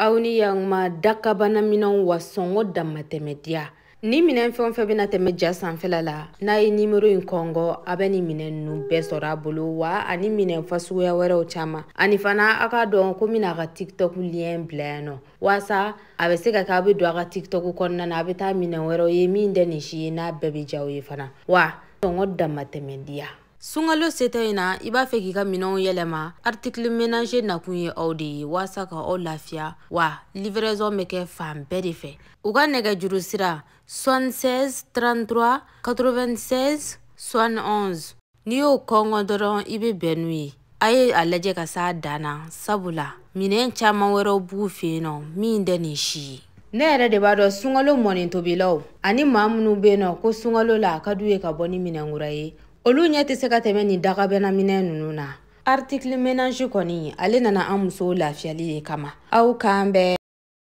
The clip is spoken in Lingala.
aw ni yaguma dakabannaminɛw wa sɔngɔ damatɛmɛdiya ni minɛn fɛn o fɛn bena tɛmɛ ja sanfɛla la n'a ye nimero ɲi kɔngɔ a be ni minɛ nunu bɛɛ sɔrɔ a bolo wa ani minɛn fasuguya wɛrɛw caaman ani fana a k'a dɔn ko mina a ka tiktok liyɛn bila yan nɔ waasa a be se ka kɛ a be don a ka tiktok kɔnɔna na a be taa minɛn wɛrɛw ye min tɛ nin si ye n'a bɛɛ be jaw ye fana wa sɔngɔ damatɛmɛdiya Sungalo setɔ in na i b'a fɛ k'i ka minɛnw yɛlɛma artikili menage nakun ye aw de ye waasa ka aw lafiya wa livrɛzɔn bɛ kɛ fan bɛɛ de fɛ u ka nɛgɛjuru sira 76 33 96 71 n'i y'o kɔngɔ dɔrɔn i be bɛn n'u ye a ye a lajɛ ka s'a dan na sabula minɛn caaman wɛrɛw b'u fen nɔ min tɛ nin si ye ne yɛrɛ de b'a dɔn sunkalo mɔnintobilaw ani maa minw be nɔ ko sunkalo la a ka d'u ye ka bɔ ni minɛnkura ye olu ɲɛ tɛ se ka tɛmɛ nin dagabɛnna minɛ nunu na artikili menanji kɔni ale nana an musow lafiyali de kama aw k'an bɛɛ